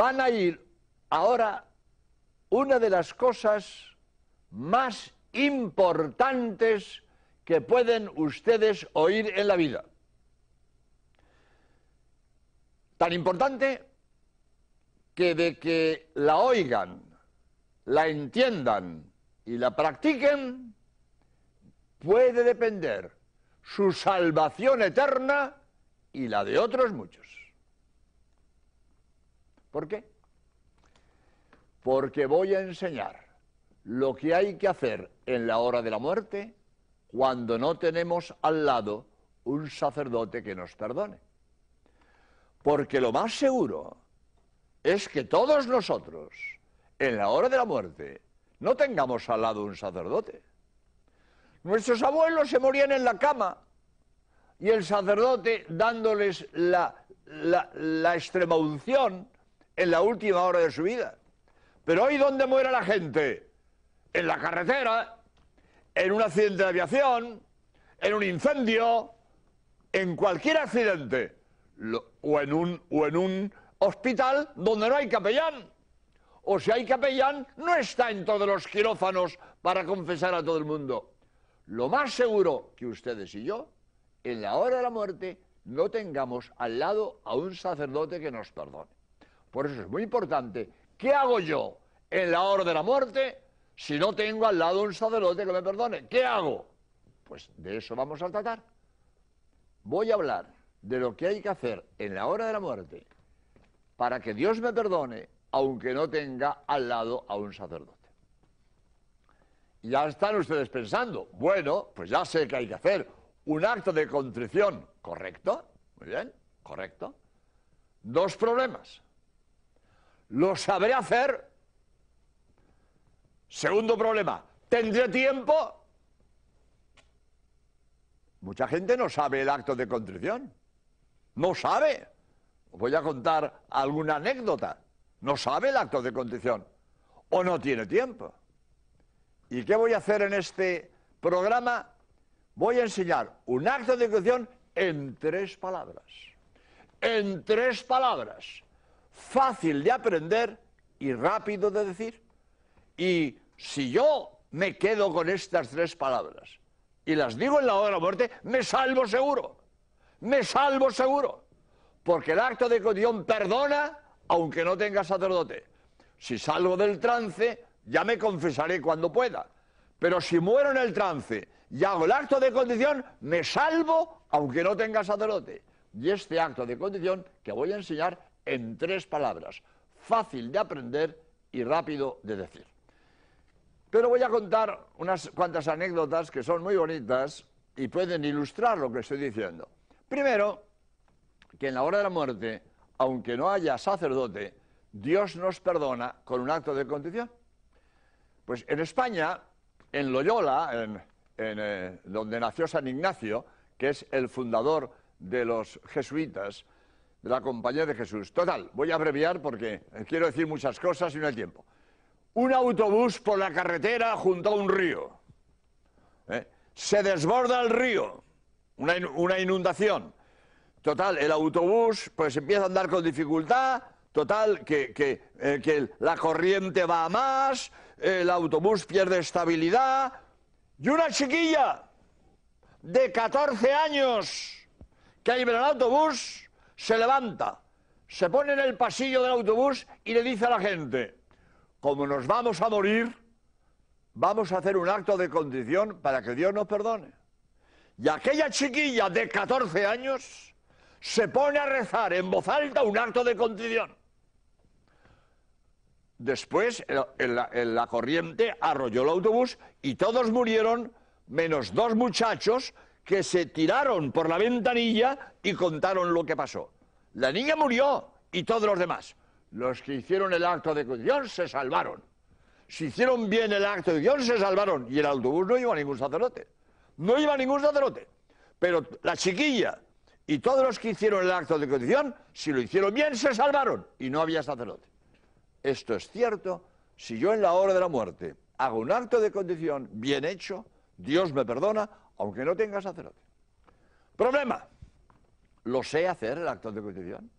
van a ir ahora una de las cosas más importantes que pueden ustedes oír en la vida. Tan importante que de que la oigan, la entiendan y la practiquen, puede depender su salvación eterna y la de otros muchos. ¿Por qué? Porque voy a enseñar lo que hay que hacer en la hora de la muerte cuando no tenemos al lado un sacerdote que nos perdone. Porque lo más seguro es que todos nosotros, en la hora de la muerte, no tengamos al lado un sacerdote. Nuestros abuelos se morían en la cama y el sacerdote dándoles la, extrema unción extremaunción en la última hora de su vida. Pero hoy, ¿dónde muere la gente? En la carretera, en un accidente de aviación, en un incendio, en cualquier accidente, o en un hospital donde no hay capellán. O si hay capellán, no está en todos los quirófanos para confesar a todo el mundo. Lo más seguro que ustedes y yo, en la hora de la muerte, no tengamos al lado a un sacerdote que nos perdone. Por eso es muy importante. ¿Qué hago yo en la hora de la muerte si no tengo al lado un sacerdote que me perdone? ¿Qué hago? Pues de eso vamos a tratar. Voy a hablar de lo que hay que hacer en la hora de la muerte para que Dios me perdone, aunque no tenga al lado a un sacerdote. Ya están ustedes pensando, bueno, pues ya sé que hay que hacer un acto de contrición, ¿correcto? Muy bien, correcto. Dos problemas lo sabré hacer. Segundo problema, ¿tendré tiempo? Mucha gente no sabe el acto de contrición. No sabe. voy a contar alguna anécdota. No sabe el acto de contrición. O no tiene tiempo. ¿Y qué voy a hacer en este programa? Voy a enseñar un acto de contrición en tres palabras. En tres palabras fácil de aprender y rápido de decir. Y si yo me quedo con estas tres palabras y las digo en la hora de la muerte, me salvo seguro. Me salvo seguro. Porque el acto de condición perdona aunque no tenga sacerdote. Si salgo del trance, ya me confesaré cuando pueda. Pero si muero en el trance y hago el acto de condición, me salvo aunque no tenga sacerdote. Y este acto de condición que voy a enseñar en tres palabras, fácil de aprender y rápido de decir. Pero voy a contar unas cuantas anécdotas que son muy bonitas y pueden ilustrar lo que estoy diciendo. Primero, que en la hora de la muerte, aunque no haya sacerdote, Dios nos perdona con un acto de condición. Pues en España, en Loyola, eh, donde nació San Ignacio, que es el fundador de los jesuitas, de la Compañía de Jesús. Total, voy a abreviar porque quiero decir muchas cosas y no hay tiempo. Un autobús por la carretera junto a un río. ¿Eh? Se desborda el río, una, inundación. Total, el autobús pues empieza a andar con dificultad, total, eh, que, la corriente va a más, el autobús pierde estabilidad. Y una chiquilla de 14 años que hay en el autobús se levanta, se pone en el pasillo del autobús y le dice a la gente, como nos vamos a morir, vamos a hacer un acto de condición para que Dios nos perdone. Y aquella chiquilla de 14 años se pone a rezar en voz alta un acto de condición. Después, la corriente arrolló el autobús y todos murieron, menos dos muchachos que se tiraron por la ventanilla y contaron lo que pasó. La niña murió y todos los demás. Los que hicieron el acto de condición se salvaron. Si hicieron bien el acto de condición se salvaron. Y el autobús no iba a ningún sacerdote. No iba a ningún sacerdote. Pero la chiquilla y todos los que hicieron el acto de condición, si lo hicieron bien, se salvaron. Y no había sacerdote. Esto es cierto. Si yo en la hora de la muerte hago un acto de condición bien hecho, Dios me perdona, aunque no tengas sacerdote. Problema. Lo sé hacer el acto de condición.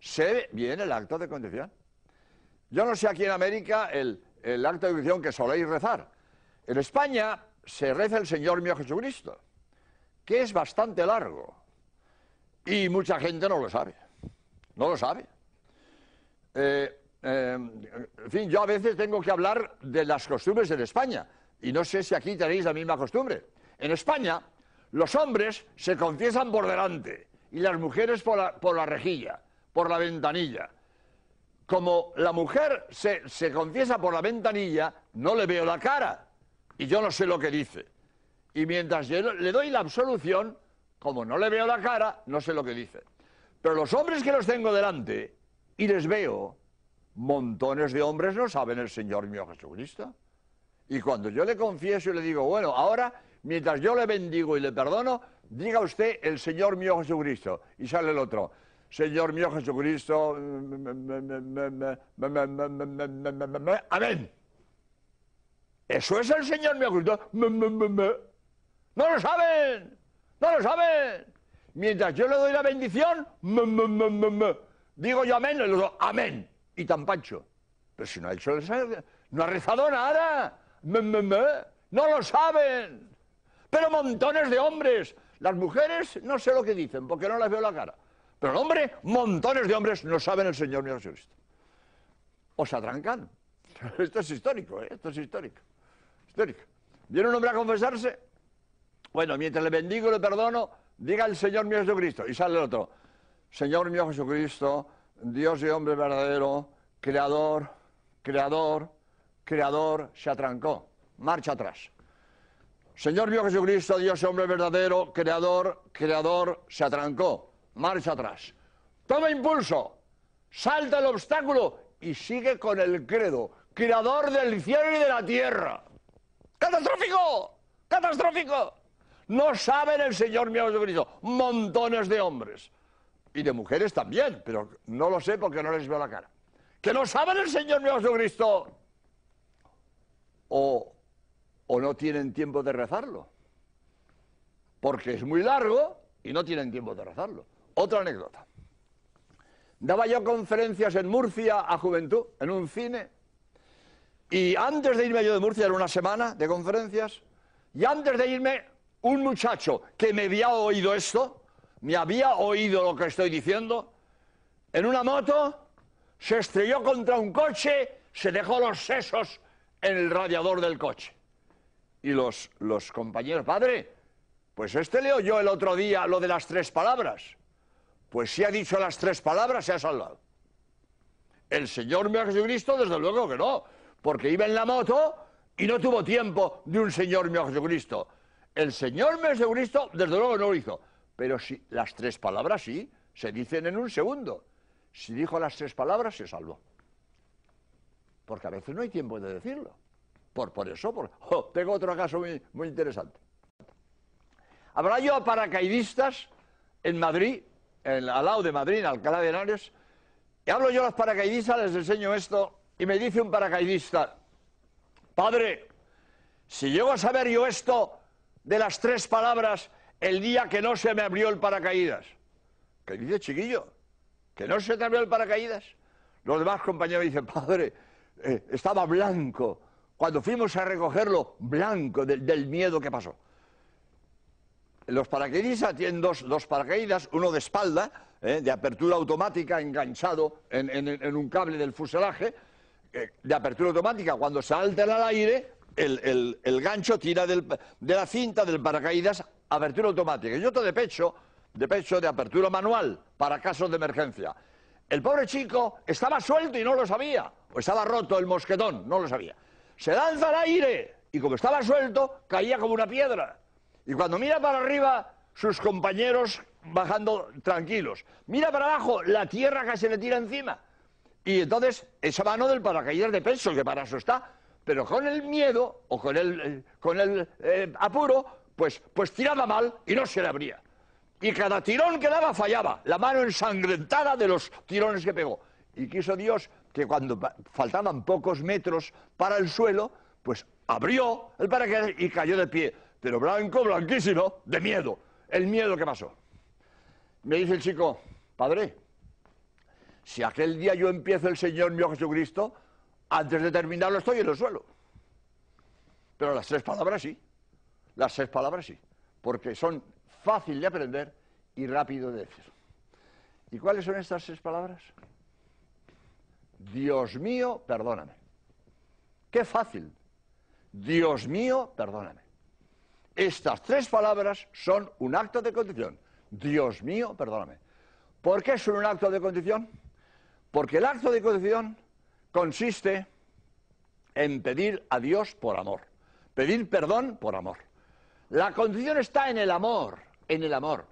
Sé bien el acto de condición. Yo no sé aquí en América el, acto de condición que soléis rezar. En España se reza el Señor mío Jesucristo, que es bastante largo. Y mucha gente no lo sabe. No lo sabe. Eh, em, en fin, yo a veces tengo que hablar de las costumbres en España. Y no sé si aquí tenéis la misma costumbre. En España, los hombres se confiesan por delante y las mujeres por la, por la rejilla, por la ventanilla. Como la mujer se, se confiesa por la ventanilla, no le veo la cara y yo no sé lo que dice. Y mientras yo le doy la absolución, como no le veo la cara, no sé lo que dice. Pero los hombres que los tengo delante y les veo, montones de hombres no saben el Señor mío Jesucristo. Y cuando yo le confieso y le digo, bueno, ahora mientras yo le bendigo y le perdono, diga usted el Señor mío Jesucristo. Y sale el otro. Señor mío Jesucristo, amén. Eso es el Señor mío Jesucristo. No lo saben, no lo saben. Mientras yo le doy la bendición, digo yo amén, le doy, amén. Y tan pancho. Pero si no ha hecho el no ha rezado nada. No lo saben pero montones de hombres. Las mujeres no sé lo que dicen, porque no las veo la cara. Pero el hombre, montones de hombres no saben el Señor ni Jesucristo. O se atrancan. Esto es histórico, ¿eh? esto es histórico. Histórico. Viene un hombre a confesarse. Bueno, mientras le bendigo y le perdono, diga el Señor mío Jesucristo. Y sale el otro. Señor mío Jesucristo, Dios y hombre verdadero, creador, creador, creador, se atrancó. Marcha atrás. Señor mío Jesucristo, Dios hombre verdadero, creador, creador, se atrancó, marcha atrás. Toma impulso, salta el obstáculo y sigue con el credo, creador del cielo y de la tierra. ¡Catastrófico! ¡Catastrófico! No saben el Señor mío Jesucristo, montones de hombres y de mujeres también, pero no lo sé porque no les veo la cara. Que no saben el Señor mío Jesucristo. O o no tienen tiempo de rezarlo. Porque es muy largo y no tienen tiempo de rezarlo. Otra anécdota. Daba yo conferencias en Murcia a juventud, en un cine. Y antes de irme yo de Murcia, era una semana de conferencias, y antes de irme, un muchacho que me había oído esto, me había oído lo que estoy diciendo, en una moto se estrelló contra un coche, se dejó los sesos en el radiador del coche. Y los, los compañeros, padre, pues este leo yo el otro día lo de las tres palabras. Pues si ha dicho las tres palabras, se ha salvado. El Señor me ha Jesucristo, desde luego que no, porque iba en la moto y no tuvo tiempo de un Señor mío Jesucristo. El Señor me mío Jesucristo, desde luego no lo hizo. Pero si las tres palabras sí, se dicen en un segundo. Si dijo las tres palabras, se salvó. Porque a veces no hay tiempo de decirlo. Por, eso, por, tengo otro caso muy, interesante. Habrá yo a paracaidistas en Madrid, al lado de Madrid, en Alcalá de Henares, y hablo yo a los paracaidistas, les enseño esto, y me dice un paracaidista, padre, si llego a saber yo esto de las tres palabras el día que no se me abrió el paracaídas, Que dice chiquillo? ¿Que no se te abrió el paracaídas? Los demás compañeros dicen, padre, eh, estaba blanco, cuando fuimos a recogerlo, blanco del, miedo que pasó. Los paracaidistas tienen dos, paracaídas, uno de espalda, eh, de apertura automática, enganchado en, un cable del fuselaje, eh, de apertura automática. Cuando se al aire, el, aire, el gancho tira de la cinta del paracaídas, apertura automática. Y otro de pecho, de pecho de apertura manual, para casos de emergencia. El pobre chico estaba suelto y no lo sabía. O estaba roto el mosquetón, no lo sabía se lanza al aire y como estaba suelto, caía como una piedra. Y cuando mira para arriba, sus compañeros bajando tranquilos. Mira para abajo, la tierra que se le tira encima. Y entonces, esa mano del paracaídas de peso, que para eso está, pero con el miedo o con el, eh, con el eh, apuro, pues, pues tiraba mal y no se le abría. Y cada tirón que daba fallaba, la mano ensangrentada de los tirones que pegó. Y quiso Dios que cuando faltaban pocos metros para el suelo, pues abrió el paracaídas y cayó de pie. Pero blanco, blanquísimo, de miedo. El miedo que pasó. Me dice el chico, padre, si aquel día yo empiezo el Señor mío Jesucristo, antes de terminarlo estoy en el suelo. Pero las tres palabras sí. Las seis palabras sí. Porque son fácil de aprender y rápido de decir. ¿Y cuáles son estas seis palabras? Dios mío, perdóname. Qué fácil. Dios mío, perdóname. Estas tres palabras son un acto de condición. Dios mío, perdóname. ¿Por qué son un acto de condición? Porque el acto de condición consiste en pedir a Dios por amor. Pedir perdón por amor. La condición está en el amor, en el amor.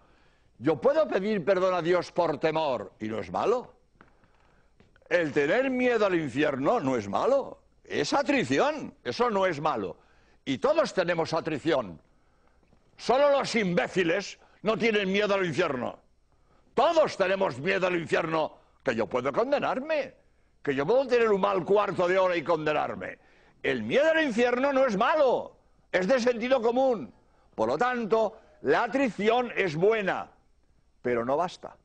Yo puedo pedir perdón a Dios por temor y no es malo. El tener miedo al infierno no es malo, es atrición, eso no es malo. Y todos tenemos atrición. Solo los imbéciles no tienen miedo al infierno. Todos tenemos miedo al infierno, que yo puedo condenarme, que yo puedo tener un mal cuarto de hora y condenarme. El miedo al infierno no es malo, es de sentido común. Por lo tanto, la atrición es buena, pero no basta,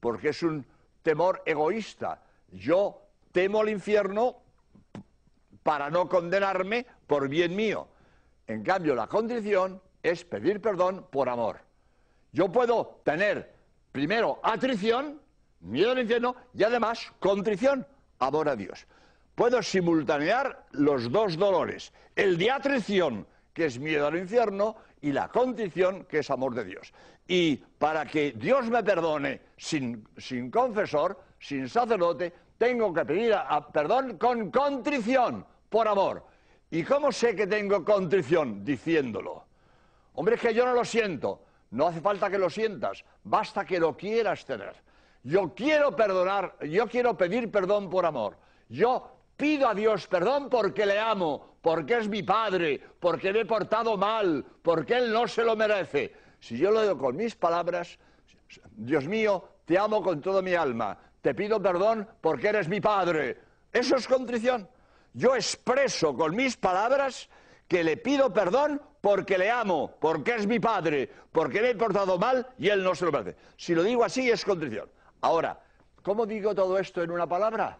porque es un temor egoísta, yo temo el infierno para no condenarme por bien mío. En cambio, la contrición es pedir perdón por amor. Yo puedo tener primero atrición, miedo al infierno, y además contrición, amor a Dios. Puedo simultanear los dos dolores, el de atrición, que es miedo al infierno, y la contrición, que es amor de Dios. Y para que Dios me perdone sin, sin confesor, sin sacerdote, tengo que pedir perdón con contrición, por amor. ¿Y cómo sé que tengo contrición? Diciéndolo. Hombre, es que yo no lo siento. No hace falta que lo sientas, basta que lo quieras tener. Yo quiero perdonar, yo quiero pedir perdón por amor. Yo pido a Dios perdón porque le amo, porque es mi padre, porque me he portado mal, porque él no se lo merece. Si yo lo digo con mis palabras, Dios mío, te amo con toda mi alma, te pido perdón porque eres mi padre. Eso es contrición. Yo expreso con mis palabras que le pido perdón porque le amo, porque es mi padre, porque le he portado mal y él no se lo merece. Si lo digo así es contrición. Ahora, ¿cómo digo todo esto en una palabra?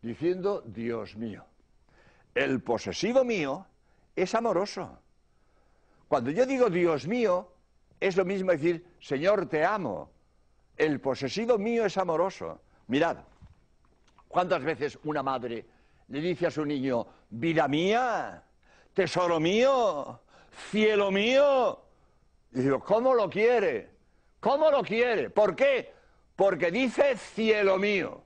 Diciendo, Dios mío, el posesivo mío es amoroso. Cuando yo digo Dios mío, es lo mismo decir, Señor, te amo. El posesivo mío es amoroso. Mirad, ¿cuántas veces una madre le dice a su niño, vida mía, tesoro mío, cielo mío? Y digo, ¿cómo lo quiere? ¿Cómo lo quiere? ¿Por qué? Porque dice cielo mío.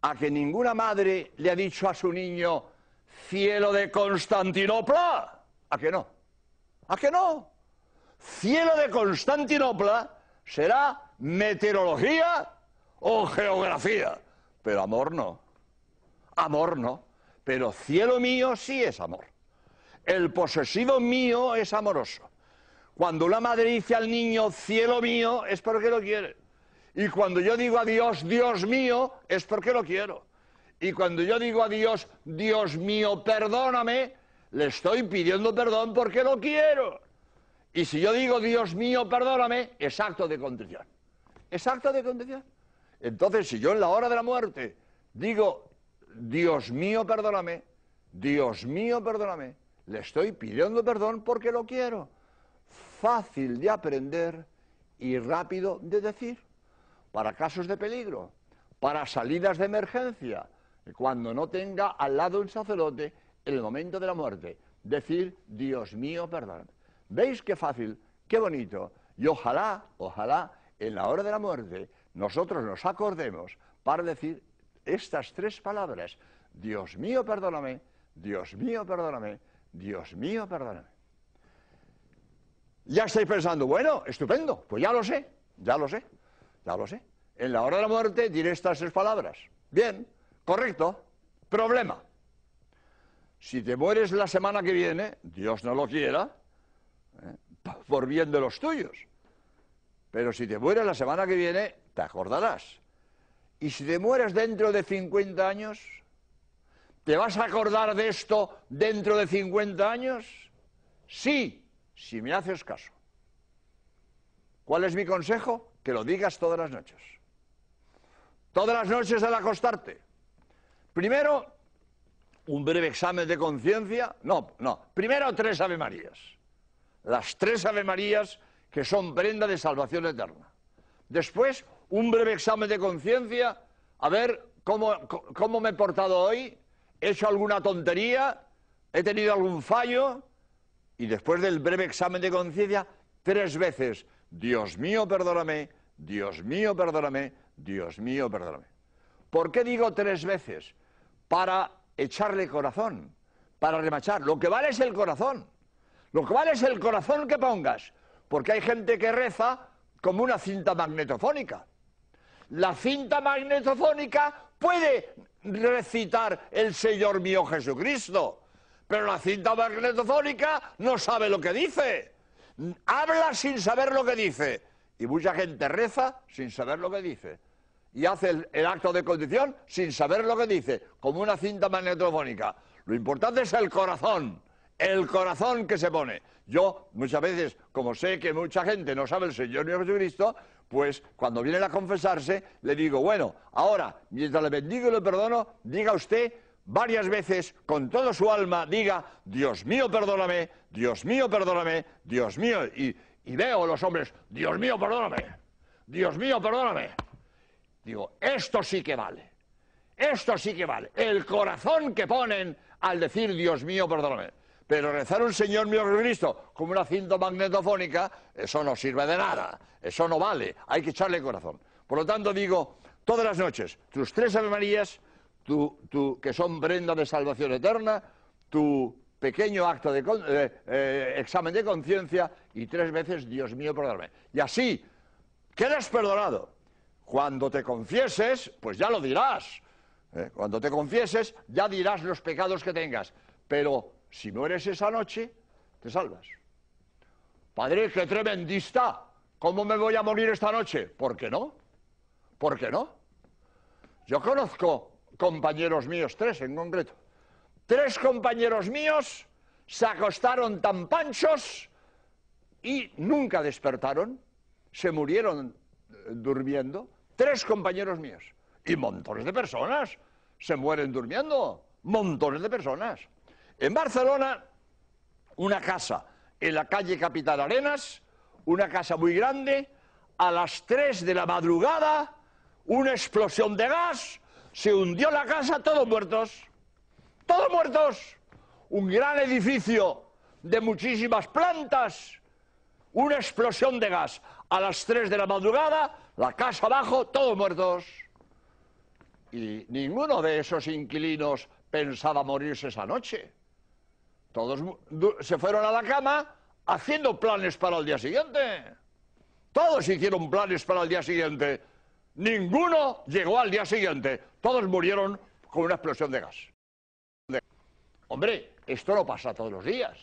A que ninguna madre le ha dicho a su niño, cielo de Constantinopla. ¿A que no? ¿A que no? Cielo de Constantinopla será meteorología o oh, geografía, pero amor no. Amor no. Pero cielo mío sí es amor. El posesivo mío es amoroso. Cuando una madre dice al niño, cielo mío, es porque lo quiere. Y cuando yo digo a Dios, Dios mío, es porque lo quiero. Y cuando yo digo a Dios, Dios mío, perdóname, le estoy pidiendo perdón porque lo quiero. Y si yo digo, Dios mío, perdóname, es acto de contrición. Es acto de contrición. Entonces, si yo en la hora de la muerte digo, Dios mío, perdóname, Dios mío, perdóname, le estoy pidiendo perdón porque lo quiero. Fácil de aprender y rápido de decir. Para casos de peligro, para salidas de emergencia, cuando no tenga al lado un sacerdote en el momento de la muerte, decir, Dios mío, perdóname. ¿Veis qué fácil, qué bonito? Y ojalá, ojalá, en la hora de la muerte, nosotros nos acordemos para decir estas tres palabras, Dios mío, perdóname, Dios mío, perdóname, Dios mío, perdóname. Ya estáis pensando, bueno, estupendo, pues ya lo sé, ya lo sé, ya lo sé. En la hora de la muerte diré estas tres palabras. Bien, correcto, problema. Si te mueres la semana que viene, Dios no lo quiera, ¿eh? por bien de los tuyos. Pero si te mueres la semana que viene, te acordarás. Y si te mueres dentro de 50 años, ¿te vas a acordar de esto dentro de 50 años? Sí, si me haces caso. ¿Cuál es mi consejo? Que lo digas todas las noches. Todas las noches al acostarte. Primero, un breve examen de conciencia. No, no. Primero tres Ave Marías. Las tres Ave Marías que son prenda de salvación eterna. Después, un breve examen de conciencia, a ver cómo, me he portado hoy, he hecho alguna tontería, he tenido algún fallo, y después del breve examen de conciencia, tres veces, Dios mío, perdóname, Dios mío, perdóname, Dios mío, perdóname. ¿Por qué digo tres veces? Para echarle corazón, para remachar. Lo que vale es el corazón. Lo que vale es el corazón que pongas. Porque hay gente que reza como una cinta magnetofónica la cinta magnetofónica puede recitar el Señor mío Jesucristo, pero la cinta magnetofónica no sabe lo que dice. Habla sin saber lo que dice. Y mucha gente reza sin saber lo que dice. Y hace el, acto de condición sin saber lo que dice, como una cinta magnetofónica. Lo importante es el corazón, el corazón que se pone. Yo muchas veces, como sé que mucha gente no sabe el Señor mío Jesucristo, pues cuando vienen a confesarse, le digo, bueno, ahora, mientras le bendigo y le perdono, diga usted varias veces con toda su alma, diga, Dios mío, perdóname, Dios mío, perdóname, Dios mío, y, y veo a los hombres, Dios mío, perdóname, Dios mío, perdóname. Digo, esto sí que vale, esto sí que vale, el corazón que ponen al decir, Dios mío, perdóname. Pero rezar un Señor mío Jesucristo como una cinta magnetofónica, eso no sirve de nada, eso no vale, hay que echarle corazón. Por lo tanto, digo, todas las noches, tus tres Ave Marías, tu, que son brenda de salvación eterna, tu pequeño acto de eh, eh, examen de conciencia y tres veces, Dios mío, perdóname. Y así, quedas perdonado. Cuando te confieses, pues ya lo dirás. ¿eh? cuando te confieses, ya dirás los pecados que tengas. Pero si mueres esa noche, te salvas. Padre, qué tremendista. ¿Cómo me voy a morir esta noche? ¿Por qué no? ¿Por qué no? Yo conozco compañeros míos, tres en concreto. Tres compañeros míos se acostaron tan panchos y nunca despertaron. Se murieron eh, durmiendo. Tres compañeros míos. Y montones de personas se mueren durmiendo. Montones de personas. En Barcelona, una casa en la calle Capital Arenas, una casa muy grande, a las 3 de la madrugada, una explosión de gas, se hundió la casa, todos muertos, todos muertos. Un gran edificio de muchísimas plantas, una explosión de gas. A las 3 de la madrugada, la casa abajo, todos muertos. Y ninguno de esos inquilinos pensaba morirse esa noche. Todos se fueron a la cama haciendo planes para el día siguiente. Todos hicieron planes para el día siguiente. Ninguno llegó al día siguiente. Todos murieron con una explosión de gas. Hombre, esto no pasa todos los días,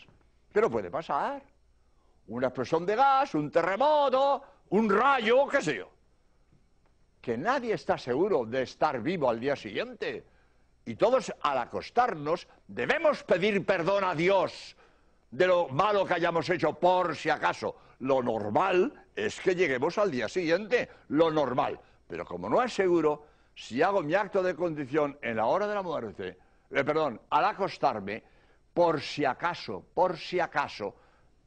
pero puede pasar. Una explosión de gas, un terremoto, un rayo, qué sé yo. Que nadie está seguro de estar vivo al día siguiente. Y todos al acostarnos debemos pedir perdón a Dios de lo malo que hayamos hecho por si acaso. Lo normal es que lleguemos al día siguiente, lo normal. Pero como no es seguro, si hago mi acto de condición en la hora de la muerte, eh, perdón, al acostarme, por si acaso, por si acaso,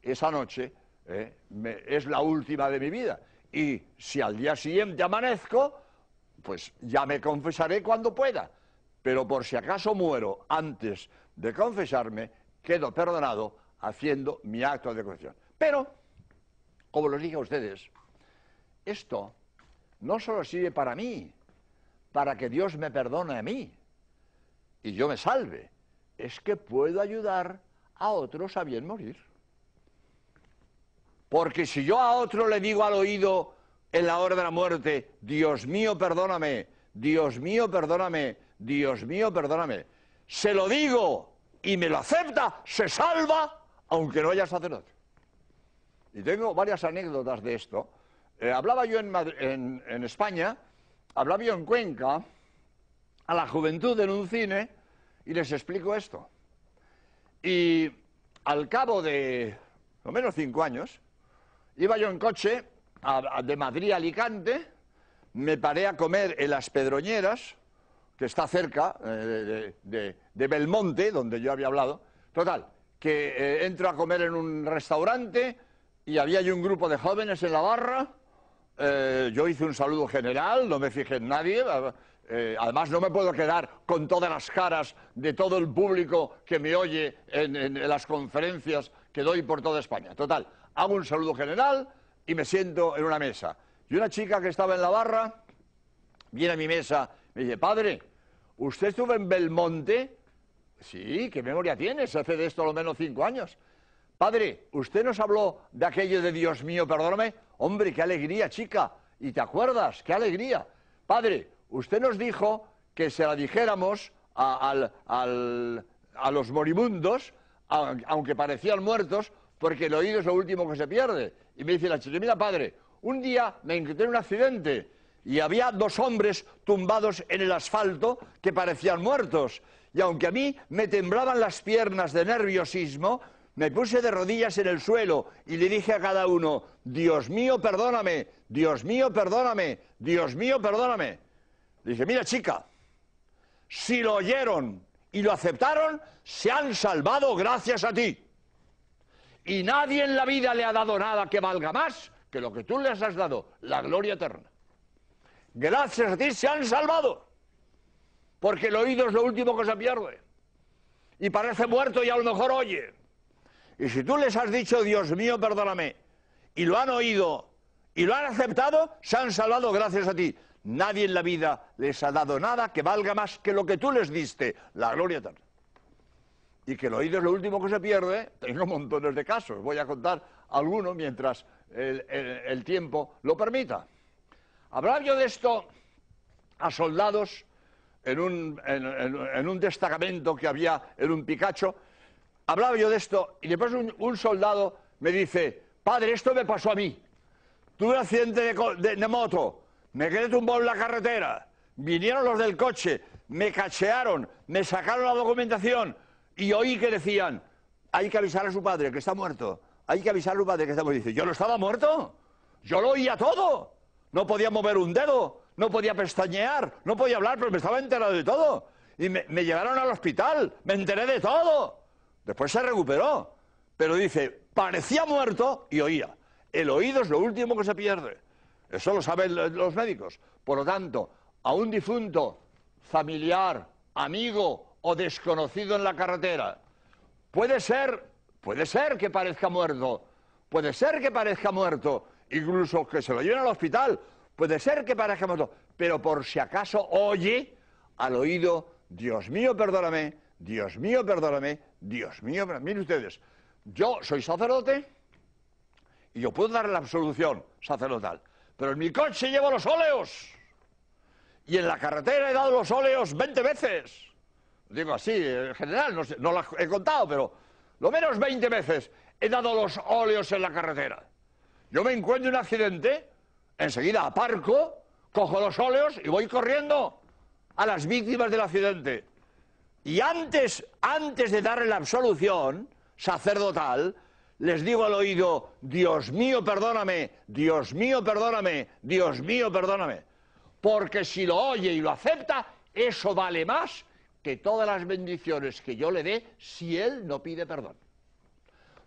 esa noche eh, es la última de mi vida. Y si al día siguiente amanezco, pues ya me confesaré cuando pueda pero por si acaso muero antes de confesarme, quedo perdonado haciendo mi acto de confesión. Pero, como les dije a ustedes, esto no solo sirve para mí, para que Dios me perdone a mí y yo me salve, es que puedo ayudar a otros a bien morir. Porque si yo a otro le digo al oído en la hora de la muerte, Dios mío, perdóname, Dios mío, perdóname, Dios mío, perdóname, se lo digo y me lo acepta, se salva, aunque no haya sacerdote. Y tengo varias anécdotas de esto. Eh, hablaba yo en, España, hablaba yo en Cuenca, a la juventud en un cine, y les explico esto. Y al cabo de lo menos cinco años, iba yo en coche de Madrid a Alicante, me paré a comer en las Pedroñeras, que está cerca eh, de, Belmonte, donde yo había hablado. Total, que eh, entro a comer en un restaurante y había allí un grupo de jóvenes en la barra. Eh, yo hice un saludo general, no me fijé en nadie. además, no me puedo quedar con todas las caras de todo el público que me oye en las conferencias que doy por toda España. Total, hago un saludo general y me siento en una mesa. Y una chica que estaba en la barra viene a mi mesa me dice, padre, ¿usted estuvo en Belmonte? Sí, ¿qué memoria tienes? Se hace de esto lo menos cinco años. Padre, ¿usted nos habló de aquello de Dios mío, perdóname? Hombre, qué alegría, chica. ¿Y te acuerdas? ¡Qué alegría! Padre, usted nos dijo que se la dijéramos a, los moribundos, aunque parecían muertos, porque el oído es lo último que se pierde. Y me dice la chica, mira, padre, un día me encontré en un accidente y había dos hombres tumbados en el asfalto que parecían muertos. Y aunque a mí me temblaban las piernas de nerviosismo, me puse de rodillas en el suelo y le dije a cada uno, Dios mío, perdóname, Dios mío, perdóname, Dios mío, perdóname. Le dije, mira chica, si lo oyeron y lo aceptaron, se han salvado gracias a ti. Y nadie en la vida le ha dado nada que valga más que lo que tú les has dado, la gloria eterna. Gracias a ti se han salvado. Porque el oído es lo último que se pierde. Y parece muerto y a lo mejor oye. Y si tú les has dicho, Dios mío, perdóname, y lo han oído y lo han aceptado, se han salvado gracias a ti. Nadie en la vida les ha dado nada que valga más que lo que tú les diste, la gloria eterna. Y que el oído es lo último que se pierde, ¿eh? tengo montones de casos, voy a contar algunos mientras el tiempo lo permita. Hablaba yo de esto a soldados en un, destacamento que había en un picacho. Hablaba yo de esto y después un, soldado me dice, padre, esto me pasó a mí. Tuve un accidente de, moto, me quedé tumbado en la carretera, vinieron los del coche, me cachearon, me sacaron la documentación y oí que decían, hay que avisar a su padre que está muerto, hay que avisar a su padre que está muerto. dice, yo no estaba muerto, yo lo oía todo. No podía mover un dedo, no podía pestañear, no podía hablar, pero me estaba enterado de todo. Y me, llevaron al hospital, me enteré de todo. Después se recuperó, pero dice, parecía muerto y oía. El oído es lo último que se pierde. Eso lo saben los médicos. Por lo tanto, a un difunto familiar, amigo o desconocido en la carretera, puede ser, puede ser que parezca muerto, puede ser que parezca muerto, incluso que se lo lleven al hospital. Puede ser que parezca moto, pero por si acaso oye al oído, Dios mío, perdóname, Dios mío, perdóname, Dios mío, perdóname. Miren ustedes, yo soy sacerdote y yo puedo dar la absolución sacerdotal, pero en mi coche llevo los óleos y en la carretera he dado los óleos 20 veces. Digo así, en general, no, lo he contado, pero lo menos 20 veces he dado los óleos en la carretera. Yo me encuentro un accidente, enseguida aparco, cojo los óleos y voy corriendo a las víctimas del accidente. Y antes, antes de darle la absolución sacerdotal, les digo al oído, Dios mío, perdóname, Dios mío, perdóname, Dios mío, perdóname. Porque si lo oye y lo acepta, eso vale más que todas las bendiciones que yo le dé si él no pide perdón.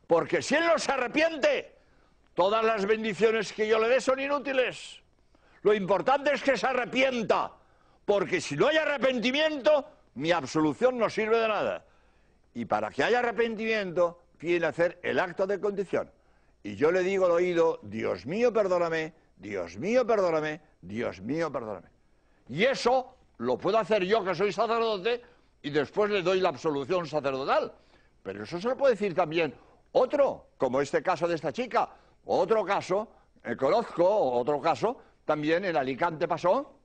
Porque si él no se arrepiente, Todas las bendiciones que yo le dé son inútiles. Lo importante es que se arrepienta, porque si no hay arrepentimiento, mi absolución no sirve de nada. Y para que haya arrepentimiento, tiene que hacer el acto de condición. Y yo le digo al oído, Dios mío, perdóname, Dios mío, perdóname, Dios mío, perdóname. Y eso lo puedo hacer yo que soy sacerdote y después le doy la absolución sacerdotal. Pero eso se lo puede decir también otro, como este caso de esta chica. Otro caso, eh, conozco otro caso, también en Alicante pasó,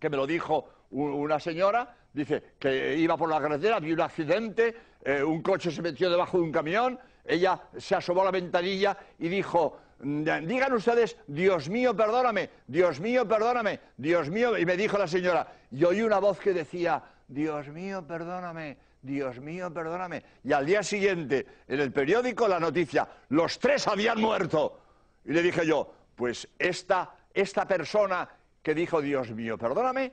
que me lo dijo una señora, dice que iba por la carretera, había un accidente, eh, un coche se metió debajo de un camión, ella se asomó a la ventanilla y dijo, mm, digan ustedes, Dios mío, perdóname, Dios mío, perdóname, Dios mío, y me dijo la señora, y oí una voz que decía, Dios mío, perdóname, Dios mío, perdóname. Y al día siguiente, en el periódico, la noticia, los tres habían muerto. Y le dije yo, pues esta, esta persona que dijo, Dios mío, perdóname,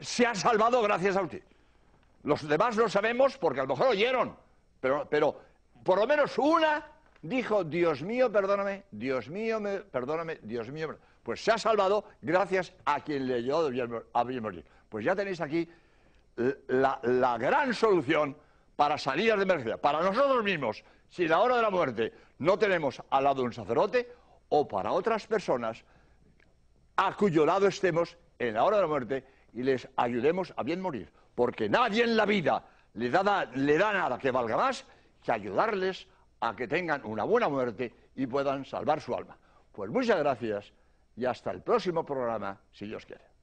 se ha salvado gracias a usted. Los demás lo sabemos porque a lo mejor oyeron, pero, pero por lo menos una dijo, Dios mío, perdóname, Dios mío, me, perdóname, Dios mío. Pues se ha salvado gracias a quien leyó a bien morir. Pues ya tenéis aquí la, gran solución para salir de emergencia, para nosotros mismos, si en la hora de la muerte no tenemos al lado un sacerdote o para otras personas a cuyo lado estemos en la hora de la muerte y les ayudemos a bien morir, porque nadie en la vida le da, le da nada que valga más que ayudarles a que tengan una buena muerte y puedan salvar su alma. Pues muchas gracias y hasta el próximo programa, si Dios quiere.